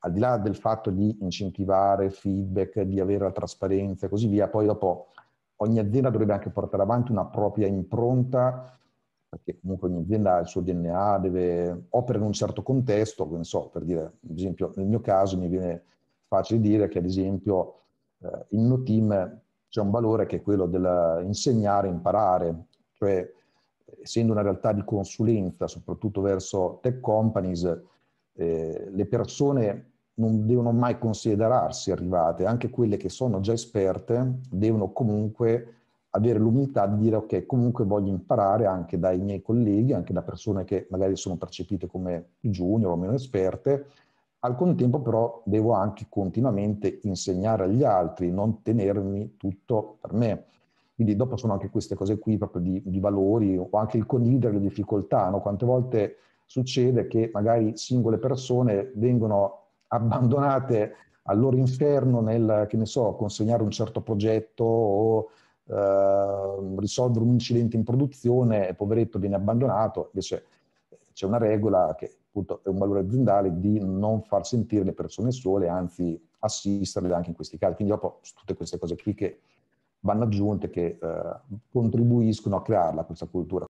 al di là del fatto di incentivare feedback, di avere la trasparenza e così via, poi dopo ogni azienda dovrebbe anche portare avanti una propria impronta, perché comunque ogni azienda ha il suo DNA, deve opera in un certo contesto, non so, per dire, ad esempio, nel mio caso mi viene facile dire che ad esempio eh, in no team c'è un valore che è quello dell'insegnare, imparare, cioè essendo una realtà di consulenza, soprattutto verso tech companies, eh, le persone non devono mai considerarsi arrivate, anche quelle che sono già esperte devono comunque avere l'umiltà di dire ok, comunque voglio imparare anche dai miei colleghi, anche da persone che magari sono percepite come più junior o meno esperte, al contempo però devo anche continuamente insegnare agli altri, non tenermi tutto per me. Quindi dopo sono anche queste cose qui proprio di, di valori o anche il condividere le difficoltà, no? quante volte succede che magari singole persone vengono abbandonate al loro inferno nel, che ne so, consegnare un certo progetto o eh, risolvere un incidente in produzione e poveretto viene abbandonato, invece eh, c'è una regola che appunto è un valore aziendale di non far sentire le persone sole, anzi assisterle anche in questi casi. Quindi dopo tutte queste cose qui che vanno aggiunte, che eh, contribuiscono a crearla questa cultura.